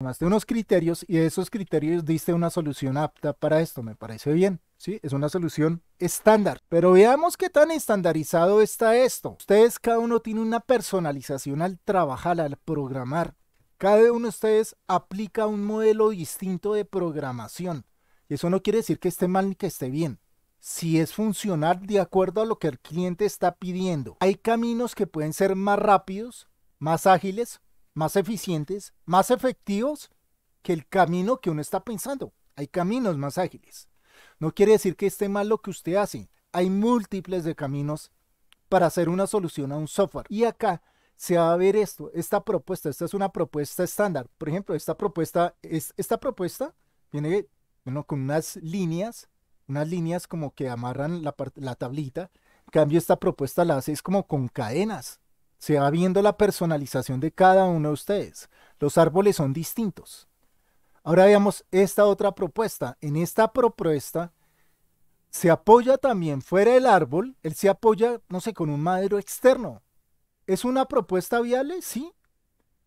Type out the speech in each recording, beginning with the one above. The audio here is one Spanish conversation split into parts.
tomaste unos criterios y de esos criterios diste una solución apta para esto, me parece bien. Sí, es una solución estándar. Pero veamos qué tan estandarizado está esto. Ustedes, cada uno tiene una personalización al trabajar, al programar. Cada uno de ustedes aplica un modelo distinto de programación. Y eso no quiere decir que esté mal ni que esté bien. Si es funcionar de acuerdo a lo que el cliente está pidiendo. Hay caminos que pueden ser más rápidos, más ágiles más eficientes, más efectivos que el camino que uno está pensando. Hay caminos más ágiles. No quiere decir que esté mal lo que usted hace. Hay múltiples de caminos para hacer una solución a un software. Y acá se va a ver esto, esta propuesta, esta es una propuesta estándar. Por ejemplo, esta propuesta, es, esta propuesta viene con unas líneas, unas líneas como que amarran la, tablita. En cambio, esta propuesta la hace es como con cadenas se va viendo la personalización de cada uno de ustedes. Los árboles son distintos. Ahora veamos esta otra propuesta. En esta propuesta se apoya también fuera del árbol, él se apoya, no sé, con un madero externo. ¿Es una propuesta viable? Sí.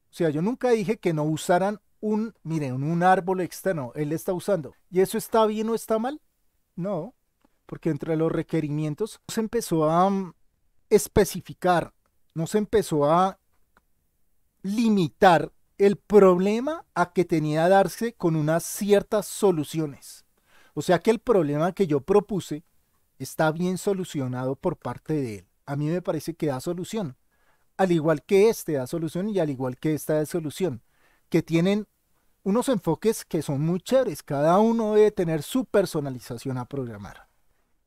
O sea, yo nunca dije que no usaran un, miren, un árbol externo, él está usando. ¿Y eso está bien o está mal? No, porque entre los requerimientos se empezó a mm, especificar no se empezó a limitar el problema a que tenía que darse con unas ciertas soluciones. O sea que el problema que yo propuse está bien solucionado por parte de él. A mí me parece que da solución. Al igual que este da solución y al igual que esta da solución. Que tienen unos enfoques que son muy chéveres. Cada uno debe tener su personalización a programar.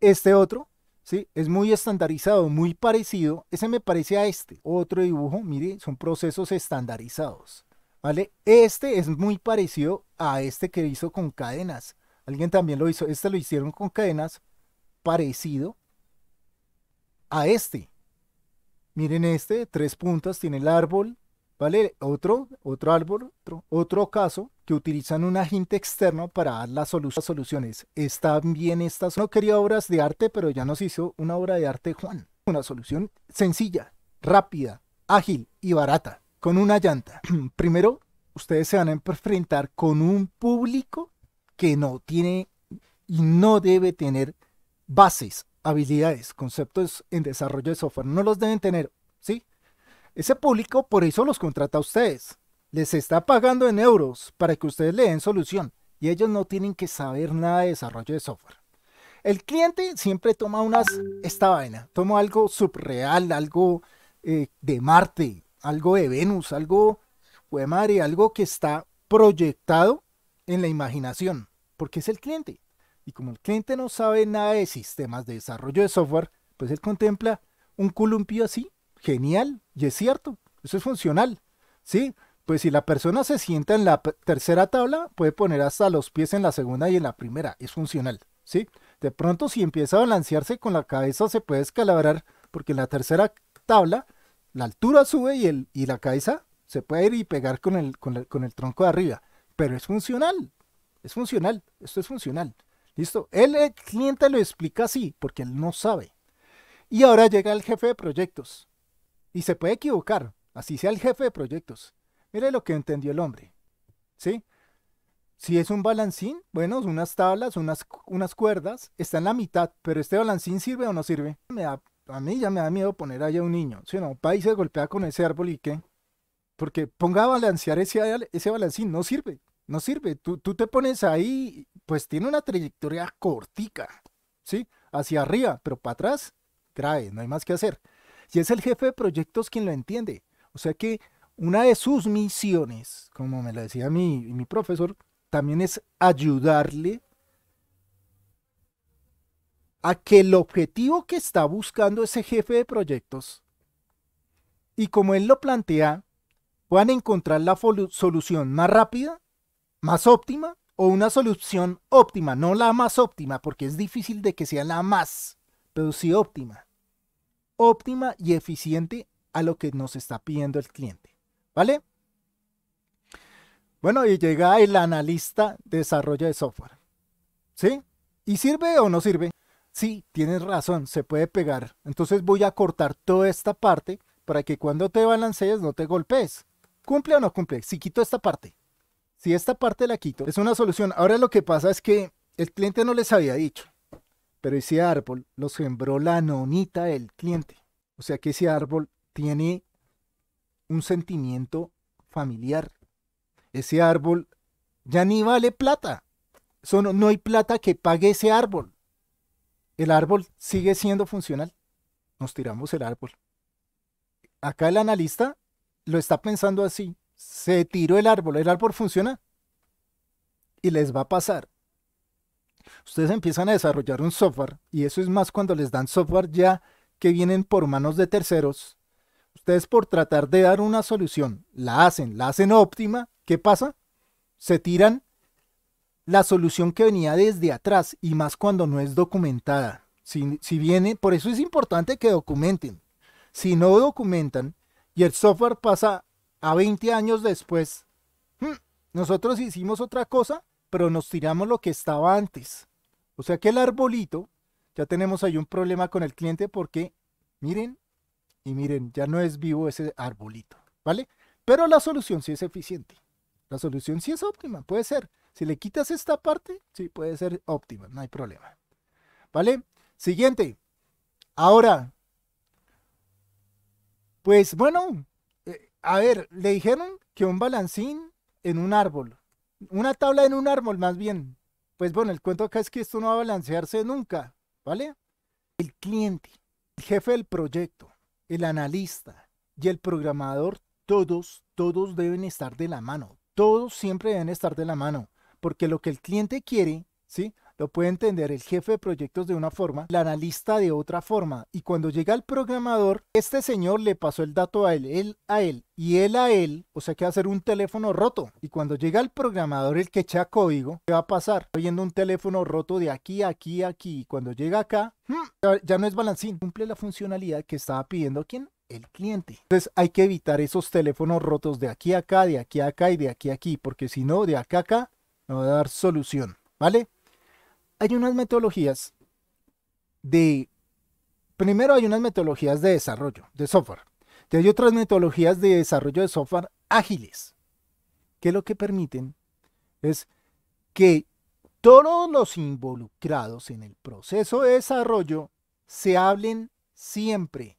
Este otro ¿sí? Es muy estandarizado, muy parecido. Ese me parece a este. Otro dibujo, miren son procesos estandarizados. ¿Vale? Este es muy parecido a este que hizo con cadenas. Alguien también lo hizo. Este lo hicieron con cadenas parecido a este. Miren este, tres puntas, tiene el árbol, ¿vale? Otro, otro árbol, otro, otro caso, que utilizan un agente externo para dar las, soluciones. Están bien estas. No quería obras de arte, pero ya nos hizo una obra de arte Juan. Una solución sencilla, rápida, ágil y barata, con una llanta. Primero, ustedes se van a enfrentar con un público que no tiene y no debe tener bases, habilidades, conceptos en desarrollo de software. No los deben tener, ¿sí? Ese público por eso los contrata a ustedes les está pagando en euros para que ustedes le den solución y ellos no tienen que saber nada de desarrollo de software. El cliente siempre toma unas, esta vaina, toma algo subreal, algo eh, de Marte, algo de Venus, algo, de madre, algo que está proyectado en la imaginación, porque es el cliente. Y como el cliente no sabe nada de sistemas de desarrollo de software, pues él contempla un columpio así, genial, y es cierto, eso es funcional, ¿sí? pues si la persona se sienta en la tercera tabla, puede poner hasta los pies en la segunda y en la primera, es funcional, ¿sí? De pronto si empieza a balancearse con la cabeza se puede escalabrar porque en la tercera tabla la altura sube y, el, y la cabeza se puede ir y pegar con el, con, tronco de arriba, pero es funcional, es funcional, esto es funcional, ¿listo? el cliente lo explica así porque él no sabe. Y ahora llega el jefe de proyectos y se puede equivocar, así sea el jefe de proyectos Mire lo que entendió el hombre. ¿Sí? Si es un balancín, bueno, unas tablas, unas, unas cuerdas, está en la mitad, pero este balancín sirve o no sirve. Me a mí ya me da miedo poner allá un niño. Si no, país se golpea con ese árbol y qué. Porque ponga a balancear ese, ese balancín, no sirve. No sirve. Tú, te pones ahí, pues tiene una trayectoria cortica, ¿sí? Hacia arriba, pero para atrás, grave, no hay más que hacer. Y es el jefe de proyectos quien lo entiende. O sea que una de sus misiones, como me lo decía mi, mi profesor, también es ayudarle a que el objetivo que está buscando ese jefe de proyectos y como él lo plantea, puedan encontrar la solución más rápida, más óptima o una solución óptima, no la más óptima, porque es difícil de que sea la más, pero sí óptima. Óptima y eficiente a lo que nos está pidiendo el cliente. ¿Vale? Bueno, y llega el analista de desarrollo de software. ¿Sí? ¿Y sirve o no sirve? Sí, tienes razón, se puede pegar. Entonces voy a cortar toda esta parte para que cuando te balancees no te golpees. ¿Cumple o no cumple? Si quito esta parte. Si esta parte la quito, es una solución. Ahora lo que pasa es que el cliente no les había dicho, pero ese árbol lo sembró la nonita del cliente. O sea que ese árbol tiene un sentimiento familiar. Ese árbol ya ni vale plata. Son, no hay plata que pague ese árbol. El árbol sigue siendo funcional. Nos tiramos el árbol. Acá el analista lo está pensando así. Se tiró el árbol. El árbol funciona. Y les va a pasar. Ustedes empiezan a desarrollar un software. Y eso es más cuando les dan software ya que vienen por manos de terceros Ustedes por tratar de dar una solución, la hacen, la hacen óptima, ¿qué pasa? Se tiran la solución que venía desde atrás y más cuando no es documentada. Si, viene, por eso es importante que documenten. Si no documentan y el software pasa a 20 años después, hmm, nosotros hicimos otra cosa, pero nos tiramos lo que estaba antes. O sea que el arbolito, ya tenemos ahí un problema con el cliente porque, miren, y miren, ya no es vivo ese arbolito, ¿vale? Pero la solución sí es eficiente. La solución sí es óptima, puede ser. Si le quitas esta parte, sí puede ser óptima, no hay problema. ¿Vale? Siguiente. Ahora, pues bueno, eh, a ver, le dijeron que un balancín en un árbol, una tabla en un árbol más bien. Pues bueno, el cuento acá es que esto no va a balancearse nunca, ¿vale? El cliente, el jefe del proyecto, el analista y el programador, todos, todos deben estar de la mano. Todos siempre deben estar de la mano, porque lo que el cliente quiere, ¿sí? lo puede entender el jefe de proyectos de una forma, el analista de otra forma. Y cuando llega el programador, este señor le pasó el dato a él, él a él y él a él, o sea que va a ser un teléfono roto. Y cuando llega el programador, el que echa código, ¿qué va a pasar? Viendo un teléfono roto de aquí, a aquí, aquí. Y cuando llega acá, hmm, ya no es balancín, cumple la funcionalidad que estaba pidiendo quién, el cliente. Entonces hay que evitar esos teléfonos rotos de aquí a acá, de aquí a acá y de aquí a aquí, porque si no, de acá a acá no va a dar solución, ¿vale? hay unas metodologías de... Primero hay unas metodologías de desarrollo de software. hay otras metodologías de desarrollo de software ágiles, que lo que permiten es que todos los involucrados en el proceso de desarrollo se hablen siempre,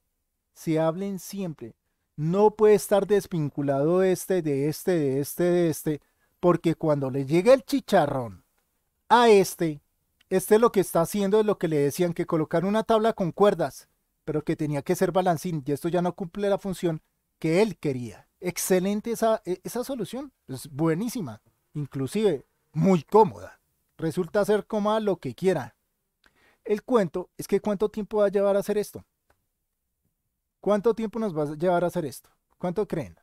se hablen siempre. No puede estar desvinculado este, de este, de este, de este, porque cuando le llega el chicharrón a este, este lo que está haciendo es lo que le decían, que colocar una tabla con cuerdas, pero que tenía que ser balancín, y esto ya no cumple la función que él quería. Excelente esa, e, esa solución, es buenísima, inclusive muy cómoda. Resulta ser cómoda lo que quiera. El cuento es que cuánto tiempo va a llevar a hacer esto. ¿Cuánto tiempo nos va a llevar a hacer esto? ¿Cuánto creen?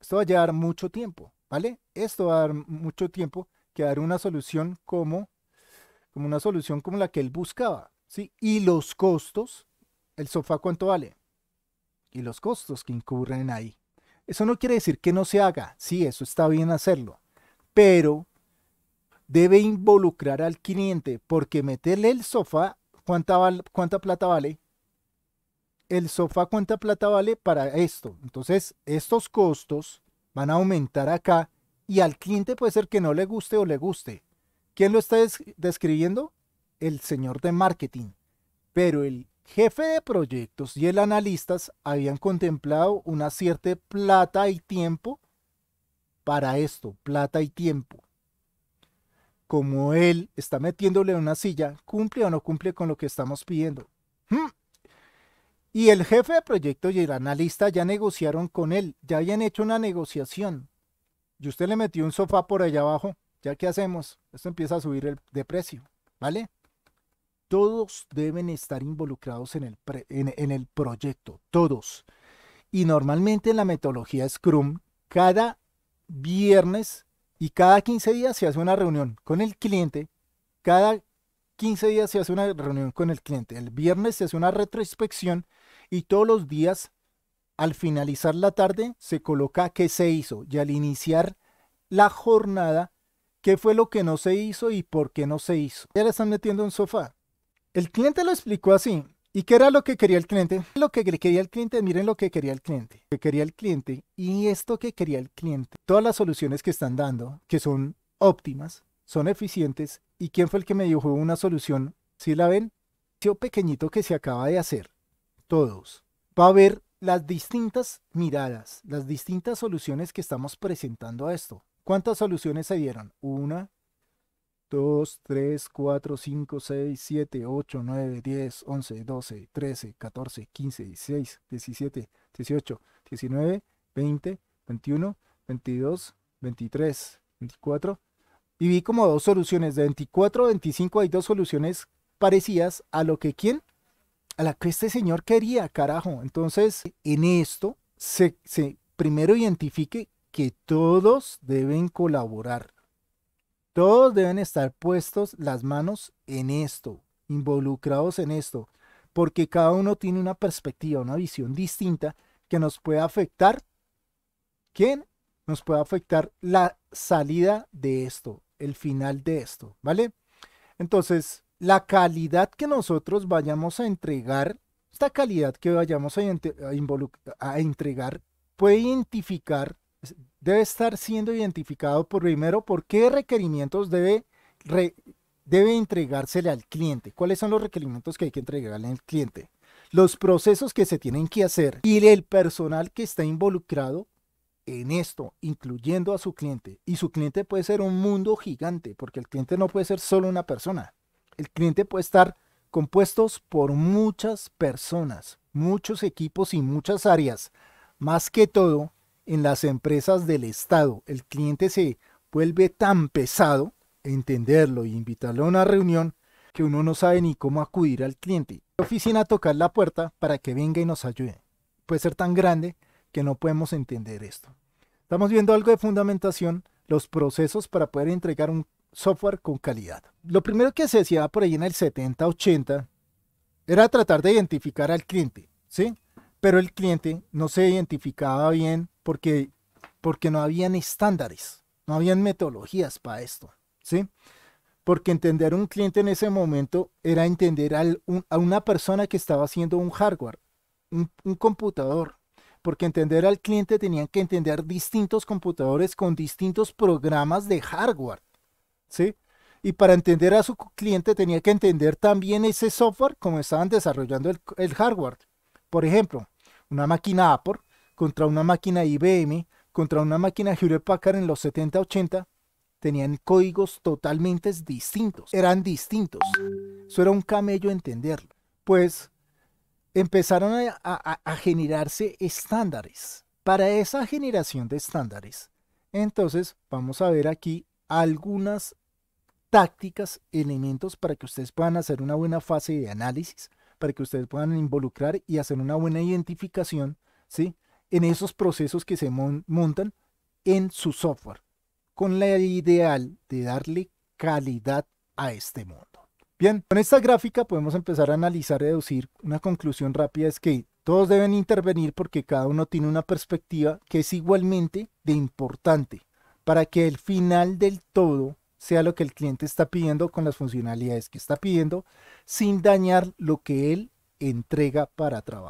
Esto va a llevar mucho tiempo, ¿vale? Esto va a dar mucho tiempo que dar una solución como como una solución como la que él buscaba, ¿sí? Y los costos, el sofá cuánto vale y los costos que incurren ahí. Eso no quiere decir que no se haga, sí, eso está bien hacerlo, pero debe involucrar al cliente porque meterle el sofá, ¿cuánta, cuánta plata vale? El sofá, ¿cuánta plata vale para esto? Entonces, estos costos van a aumentar acá y al cliente puede ser que no le guste o le guste, ¿Quién lo está describiendo? El señor de marketing. Pero el jefe de proyectos y el analista habían contemplado una cierta plata y tiempo para esto, plata y tiempo. Como él está metiéndole una silla, cumple o no cumple con lo que estamos pidiendo. Hmm. Y el jefe de proyectos y el analista ya negociaron con él, ya habían hecho una negociación. Y usted le metió un sofá por allá abajo, ya que hacemos, esto empieza a subir de precio, ¿vale? Todos deben estar involucrados en el, en, el proyecto, todos. Y normalmente en la metodología Scrum, cada viernes y cada 15 días se hace una reunión con el cliente. Cada 15 días se hace una reunión con el cliente. El viernes se hace una retrospección y todos los días, al finalizar la tarde, se coloca qué se hizo y al iniciar la jornada qué fue lo que no se hizo y por qué no se hizo. Ya le están metiendo un sofá. El cliente lo explicó así. ¿Y qué era lo que quería el cliente? Lo que quería el cliente, miren lo que quería el cliente. Lo que quería el cliente y esto que quería el cliente. Todas las soluciones que están dando, que son óptimas, son eficientes. ¿Y quién fue el que me dijo una solución? ¿Sí la ven, yo pequeñito que se acaba de hacer. Todos. Va a ver las distintas miradas, las distintas soluciones que estamos presentando a esto. ¿Cuántas soluciones se dieron? 1, 2, 3, 4, 5, 6, 7, 8, 9, 10, 11, 12, 13, 14, 15, 16, 17, 18, 19, 20, 21, 22, 23, 24. Y vi como dos soluciones. De 24 a 25 hay dos soluciones parecidas a lo que quién, a la que este señor quería, carajo. Entonces, en esto, se, se primero identifique todos deben colaborar. Todos deben estar puestos las manos en esto, involucrados en esto, porque cada uno tiene una perspectiva, una visión distinta que nos puede afectar. ¿Quién? Nos puede afectar la salida de esto, el final de esto, ¿vale? Entonces, la calidad que nosotros vayamos a entregar, esta calidad que vayamos a, a entregar, puede identificar debe estar siendo identificado por primero por qué requerimientos debe, debe entregársele al cliente, cuáles son los requerimientos que hay que entregarle al cliente, los procesos que se tienen que hacer y el personal que está involucrado en esto, incluyendo a su cliente. Y su cliente puede ser un mundo gigante, porque el cliente no puede ser solo una persona. El cliente puede estar compuesto por muchas personas, muchos equipos y muchas áreas. Más que todo, en las empresas del Estado el cliente se vuelve tan pesado entenderlo y e invitarlo a una reunión que uno no sabe ni cómo acudir al cliente. La oficina tocar la puerta para que venga y nos ayude. Puede ser tan grande que no podemos entender esto. Estamos viendo algo de fundamentación, los procesos para poder entregar un software con calidad. Lo primero que se hacía por ahí en el 70-80 era tratar de identificar al cliente, ¿sí? Pero el cliente no se identificaba bien porque, no habían estándares, no habían metodologías para esto, ¿sí? Porque entender a un cliente en ese momento era entender a una persona que estaba haciendo un hardware, un, computador, porque entender al cliente tenían que entender distintos computadores con distintos programas de hardware, ¿sí? Y para entender a su cliente tenía que entender también ese software como estaban desarrollando el, el hardware. Por ejemplo, una máquina Apple contra una máquina IBM, contra una máquina Hewlett Packard en los 70-80, tenían códigos totalmente distintos, eran distintos. Eso era un camello entenderlo. Pues empezaron a, a generarse estándares. Para esa generación de estándares, entonces vamos a ver aquí algunas tácticas, elementos para que ustedes puedan hacer una buena fase de análisis, para que ustedes puedan involucrar y hacer una buena identificación, ¿sí? en esos procesos que se montan en su software, con la ideal de darle calidad a este mundo. Bien, con esta gráfica podemos empezar a analizar y deducir una conclusión rápida, es que todos deben intervenir porque cada uno tiene una perspectiva que es igualmente de importante para que el final del todo sea lo que el cliente está pidiendo con las funcionalidades que está pidiendo, sin dañar lo que él entrega para trabajo.